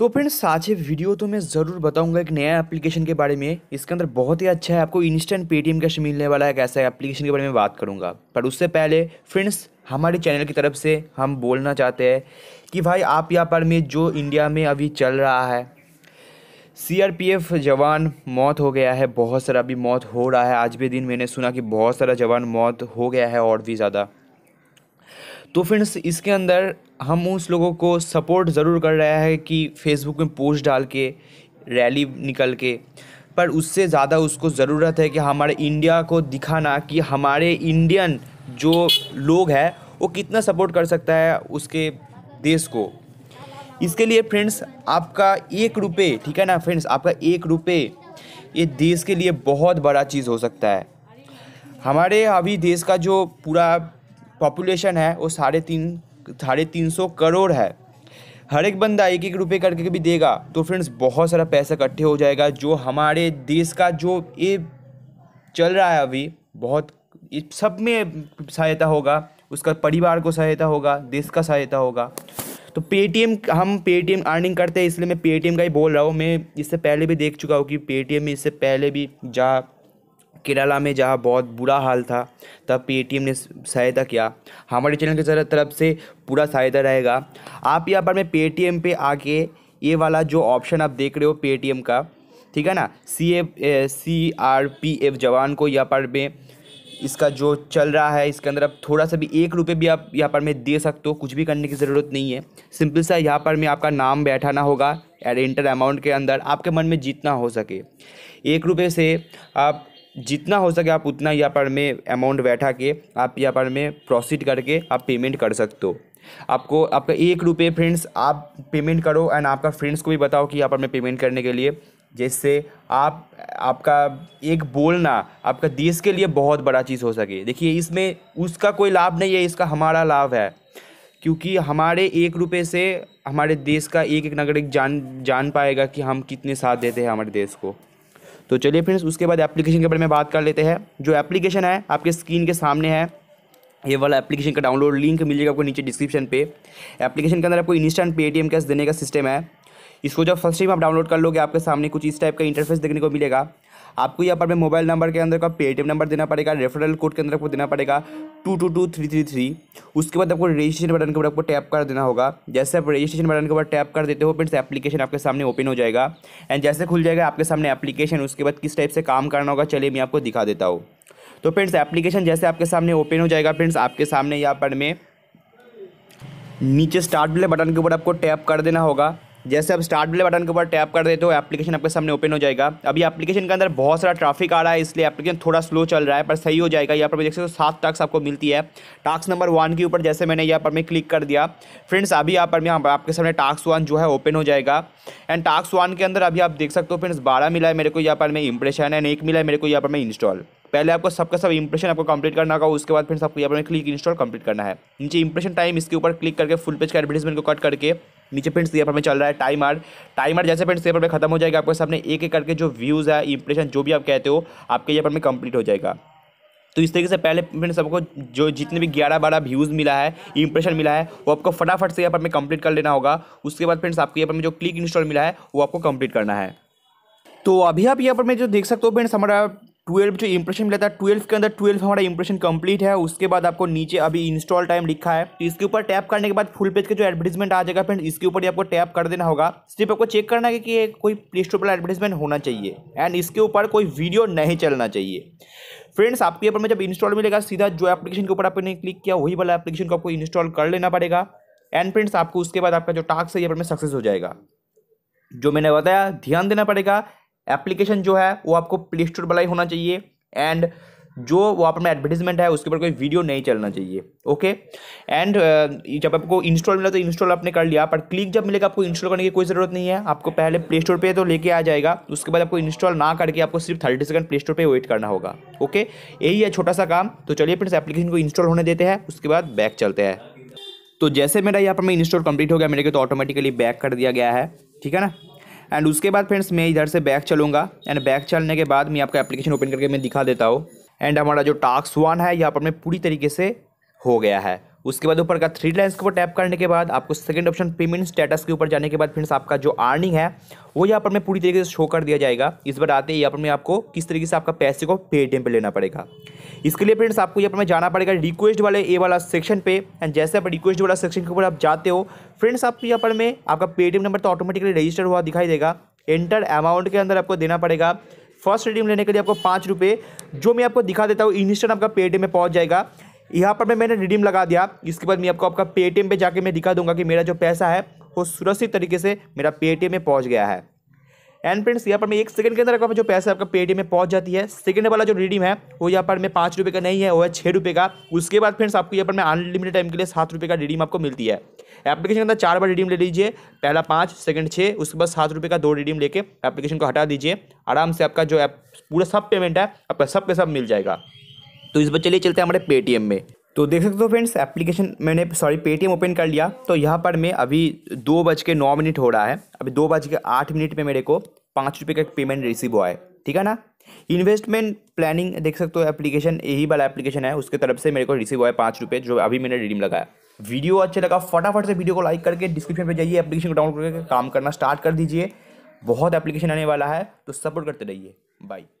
तो फ्रेंड्स साझे वीडियो तो मैं ज़रूर बताऊंगा एक नया एप्लीकेशन के बारे में इसके अंदर बहुत ही अच्छा है आपको इंस्टेंट पेटीएम कैश मिलने वाला है एक ऐसा एप्लीकेशन के बारे में बात करूंगा पर उससे पहले फ्रेंड्स हमारे चैनल की तरफ से हम बोलना चाहते हैं कि भाई आप यहाँ पर में जो इंडिया में अभी चल रहा है सी जवान मौत हो गया है बहुत सारा अभी मौत हो रहा है आज भी दिन मैंने सुना कि बहुत सारा जवान मौत हो गया है और भी ज़्यादा तो फ्रेंड्स इसके अंदर हम उस लोगों को सपोर्ट ज़रूर कर रहा है कि फेसबुक में पोस्ट डाल के रैली निकल के पर उससे ज़्यादा उसको ज़रूरत है कि हमारे इंडिया को दिखाना कि हमारे इंडियन जो लोग हैं वो कितना सपोर्ट कर सकता है उसके देश को इसके लिए फ्रेंड्स आपका एक रुपये ठीक है ना फ्रेंड्स आपका एक रुपये ये देश के लिए बहुत बड़ा चीज़ हो सकता है हमारे अभी देश का जो पूरा पॉपुलेशन है वो साढ़े तीन साढ़े तीन सौ करोड़ है हर एक बंदा एक एक रुपये करके भी देगा तो फ्रेंड्स बहुत सारा पैसा इकट्ठे हो जाएगा जो हमारे देश का जो ये चल रहा है अभी बहुत सब में सहायता होगा उसका परिवार को सहायता होगा देश का सहायता होगा तो पेटीएम हम पेटीएम अर्निंग करते हैं इसलिए मैं पेटीएम का ही बोल रहा हूँ मैं इससे पहले भी देख चुका हूँ कि पेटीएम में इससे पहले भी जा केरला में जहाँ बहुत बुरा हाल था तब पेटीएम ने सहायता किया हमारे चैनल की तरफ से पूरा सहायता रहेगा आप यहाँ पर मैं पेटीएम पे आके ये वाला जो ऑप्शन आप देख रहे हो पेटीएम का ठीक है ना C F C R P F जवान को यहाँ पर मैं इसका जो चल रहा है इसके अंदर आप थोड़ा सा भी एक रुपये भी आप यहाँ पर मैं दे सकते हो कुछ भी करने की ज़रूरत नहीं है सिंपल सा यहाँ पर मैं आपका नाम बैठाना होगा एड इंटर अमाउंट के अंदर आपके मन में जितना हो सके एक रुपये से आप जितना हो सके आप उतना यहाँ पर में अमाउंट बैठा के आप यहाँ पर में प्रोसीड करके आप पेमेंट कर सकते हो आपको आपका एक रुपये फ्रेंड्स आप पेमेंट करो एंड आपका फ्रेंड्स को भी बताओ कि यहाँ पर मैं पेमेंट करने के लिए जिससे आप आपका एक बोलना आपका देश के लिए बहुत बड़ा चीज़ हो सके देखिए इसमें उसका कोई लाभ नहीं है इसका हमारा लाभ है क्योंकि हमारे एक रुपये से हमारे देश का एक एक नागरिक जान जान पाएगा कि हम कितने साथ देते हैं हमारे देश को तो चलिए फ्रेंड्स उसके बाद एप्लीकेशन के बारे में बात कर लेते हैं जो एप्लीकेशन है आपके स्क्रीन के सामने है ये वाला एप्लीकेशन का डाउनलोड लिंक मिल जाएगा आपको नीचे डिस्क्रिप्शन पे एप्लीकेशन के अंदर आपको इंस्टेंट पेटीएम कैश देने का सिस्टम है इसको जब फर्स्ट टाइम आप डाउनलोड कर लोगे आपके सामने कुछ इस टाइप का इंटरफेस देखने को मिलेगा आपको यहाँ पर अपने मोबाइल नंबर के अंदर का पेटीएम नंबर देना पड़ेगा रेफरल कोड के अंदर आपको देना पड़ेगा two two two three three three उसके बाद आपको रजिस्ट्रेशन बटन के ऊपर आपको टैप कर देना होगा जैसे आप रजिस्ट्रेशन बटन के ऊपर टैप कर देते हो फ्रेंड्स एप्लीकेशन आपके सामने ओपन हो जाएगा एंड जैसे खुल जाएगा आपके सामने एप्लीकेशन उसके बाद किस टाइप से काम करना होगा चलिए मैं आपको दिखा देता हूँ तो फ्रेंड्स एप्लीकेशन जैसे आपके सामने ओपन हो जाएगा फ्रेंड्स आपके सामने यहाँ पर में नीचे स्टार्ट बटन के ऊपर आपको टैप कर देना होगा जैसे आप स्टार्ट वाले बटन के ऊपर टैप कर देते हो एप्लीकेशन आपके सामने ओपन हो जाएगा अभी एप्लीकेशन के अंदर बहुत सारा ट्रैफिक आ रहा है इसलिए एप्लीकेशन थोड़ा स्लो चल रहा है पर सही हो जाएगा यहाँ पर देख सकते हो सात टास्क आपको मिलती है टास्क नंबर वन के ऊपर जैसे मैंने यहाँ पर मैं क्लिक कर दिया फ्रेंड्स अभी यहाँ पर मैं आपके सामने टास्क वन जो है ओपन हो जाएगा एंड टास्क वन के अंदर अभी आप देख सकते हो फ्रेंड्स बारह मिला है मेरे को यहाँ पर मैं इंप्रेशन एंड एक मिला है मेरे को यहाँ पर मैं इंस्टॉल पहले आपको सबका सब इंप्रेशन आपको कंप्लीट करना होगा उसके बाद फ्रेंड्स आपको यहाँ पर क्लिक इंस्टॉल कंप्लीट करना है नीचे इंप्रेशन टाइम इसके ऊपर क्लिक करके फुल पेज का एडवर्टीजमेंट को कट करके नीचे फ्रेंड्स यहाँ पर में चल रहा है टाइमर टाइमर जैसे फ्रेंड्स यहाँ पर में खत्म हो जाएगा आपके सामने एक एक करके जो व्यूज़ है इंप्रेशन जो भी आप कहते हो आपके यहाँ पर में कंप्लीट हो जाएगा तो इस तरीके से पहले फ्रेंड सबको जो जितने भी ग्यारह बारह व्यूज़ मिला है इंप्रेशन मिला है वो आपको फटाफट से यहाँ पर में कंप्लीट कर लेना होगा उसके बाद फ्रेंड्स आपको यहाँ पर में जो क्लिक इंस्टॉल मिला है वो आपको कंप्लीट करना है तो अभी आप यहाँ पर मैं जो देख सकते हो फ्रेंड्स हमारा ट्वेल्व जो इंप्रेशन मिला था ट्वेल्व के अंदर ट्वेल्व हमारा इंप्रेशन कंप्लीट है उसके बाद आपको नीचे अभी इंस्टॉल टाइम लिखा है तो इसके ऊपर टैप करने के बाद फुल पेज का जो एडवर्टीजमेंट आ जाएगा फ्रेंड इसके ऊपर आपको टैप कर देना होगा सिर्फ आपको चेक करना है कि कोई प्ले स्टोर पर एडवर्टीजमेंट होना चाहिए एंड इसके ऊपर कोई वीडियो नहीं चलना चाहिए फ्रेंड्स आपके ऊपर में जब इंस्टॉल मिलेगा सीधा जो एप्लीकेशन के ऊपर आपने क्लिक किया वही वाला एप्लीकेशन को आपको इंस्टॉल कर लेना पड़ेगा एंड फ्रेंड्स आपको उसके बाद आपका जो टास्क है ये पर में सक्सेस हो जाएगा जो मैंने बताया ध्यान देना पड़ेगा एप्लीकेशन जो है वो आपको प्ले स्टोर वाला ही होना चाहिए एंड जो आप में एडवर्टीजमेंट है उसके ऊपर कोई वीडियो नहीं चलना चाहिए ओके एंड जब आपको इंस्टॉल मिला तो इंस्टॉल आपने कर लिया पर क्लिक जब मिलेगा आपको इंस्टॉल करने की कोई ज़रूरत नहीं है आपको पहले प्ले स्टोर पर तो लेके आ जाएगा उसके बाद आपको इंस्टॉल ना करके आपको सिर्फ थर्टी सेकंड प्ले स्टोर पर वेट करना होगा ओके यही है छोटा सा काम तो चलिए फिर एप्लीकेशन को इंस्टॉल होने देते हैं उसके बाद बैक चलते हैं तो जैसे मेरा यहाँ पर मैं इंस्टॉल कंप्लीट हो गया मेरे को तो ऑटोमेटिकली बैक कर दिया गया है ठीक है ना एंड उसके बाद फ्रेंड्स मैं इधर से बैक चलूँगा एंड बैक चलने के बाद मैं आपका एप्लीकेशन ओपन करके मैं दिखा देता हूँ एंड हमारा जो टास्क वन है यहाँ पर मैं पूरी तरीके से हो गया है उसके बाद ऊपर का थ्री लाइन्स के ऊपर टैप करने के बाद आपको सेकंड ऑप्शन पेमेंट स्टेटस के ऊपर जाने के बाद फ्रेंड्स आपका जो अर्निंग है वो यहाँ पर मैं पूरी तरीके से शो कर दिया जाएगा इस बार आते ही यहाँ पर मैं आपको किस तरीके से आपका पैसे को पेटीएम पे लेना पड़ेगा इसके लिए फ्रेंड्स आपको यहाँ पर मैं जाना पड़ेगा रिक्वेस्ट वाले ए वाला सेक्शन पे एंड जैसे आप रिक्वेस्ट वाला सेक्शन के ऊपर आप जाते हो फ्रेंड्स आपको यहाँ पर मैं आपका पेटीएम नंबर तो ऑटोमेटिकली रजिस्टर हुआ दिखाई देगा एंटर अमाउंट के अंदर आपको देना पड़ेगा फर्स्ट रिडीम लेने के लिए आपको पाँच रुपये जो मैं आपको दिखा देता हूँ इंस्टेंट आपका पेटीएम में पहुँच जाएगा यहाँ पर मैं मैंने रिडीम लगा दिया इसके बाद मैं आपको आपका पेटीएम पे जाके मैं दिखा दूंगा कि मेरा जो पैसा है वो सुरक्षित तरीके से मेरा पेटीएम में पहुँच गया है एंड फ्रेंड्स यहाँ पर मैं एक सेकंड के अंदर आपका जो पैसा आपका पेटीएम में पहुंच जाती है सेकंड वाला जो रिडीम है वो यहाँ पर मैं पाँच रुपये का नहीं है वो है छः रुपये का उसके बाद फ्रेंड्स आपको यहाँ पर मैं अनलिमिटेड टाइम के लिए सात रुपये का रिडीम आपको मिलती है एप्लीकेशन के अंदर चार बार रिडीम ले लीजिए पहला पाँच सेकंड छः उसके बाद सात रुपये का दो रिडीम लेके एप्लीकेशन को हटा दीजिए आराम से आपका जो ऐप पूरा सब पेमेंट है आपका सब का सब मिल जाएगा तो इस बार चलिए चलते हैं हमारे पेटीएम में तो देख सकते हो फ्रेंड्स एप्लीकेशन मैंने सॉरी पेटीएम ओपन कर लिया तो यहाँ पर मैं अभी दो बज के नौ मिनट हो रहा है अभी दो बज के आठ मिनट में मेरे को पाँच रुपये का पेमेंट रिसीव हुआ है ठीक है ना इन्वेस्टमेंट प्लानिंग देख सकते हो एप्लीकेशन यही वाला एप्लीकेशन है उसके तरफ से मेरे को रिसीव हुआ है पाँच रुपये जो अभी मैंने रिडीम लगाया वीडियो अच्छा लगा फटाफट से वीडियो को लाइक करके डिस्क्रिप्शन पर जाइए एप्लीकेशन को डाउनलोड करके काम करना स्टार्ट कर दीजिए बहुत एप्लीकेशन आने वाला है तो सपोर्ट करते रहिए बाई